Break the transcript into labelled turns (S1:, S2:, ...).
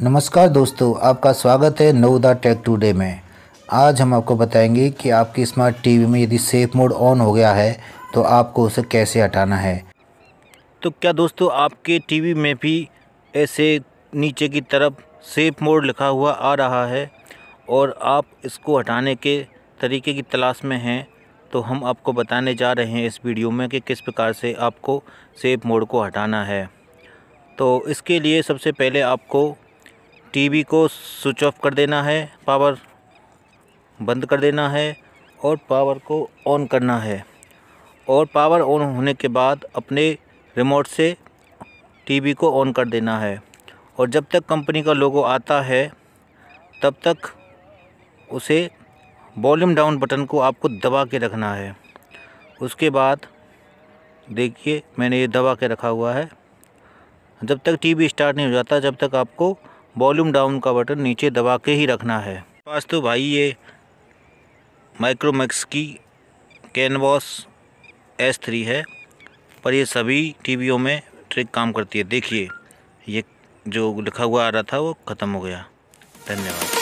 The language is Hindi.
S1: नमस्कार दोस्तों आपका स्वागत है द टेक टुडे में आज हम आपको बताएंगे कि आपकी स्मार्ट टीवी में यदि सेफ मोड ऑन हो गया है तो आपको उसे कैसे हटाना है
S2: तो क्या दोस्तों आपके टीवी में भी ऐसे नीचे की तरफ सेफ मोड लिखा हुआ आ रहा है और आप इसको हटाने के तरीके की तलाश में हैं तो हम आपको बताने जा रहे हैं इस वीडियो में कि किस प्रकार से आपको सेफ मोड को हटाना है तो इसके लिए सबसे पहले आपको टीवी को स्विच ऑफ कर देना है पावर बंद कर देना है और पावर को ऑन करना है और पावर ऑन होने के बाद अपने रिमोट से टीवी को ऑन कर देना है और जब तक कंपनी का लोगो आता है तब तक उसे वॉल्यूम डाउन बटन को आपको दबा के रखना है उसके बाद देखिए मैंने ये दबा के रखा हुआ है जब तक टीवी स्टार्ट नहीं हो जाता जब तक आपको वॉल्यूम डाउन का बटन नीचे दबा के ही रखना है पास तो भाई ये माइक्रोमैक्स की कैनवास एस थ्री है पर ये सभी टीवीओं में ट्रिक काम करती है देखिए ये जो लिखा हुआ आ रहा था वो ख़त्म हो गया धन्यवाद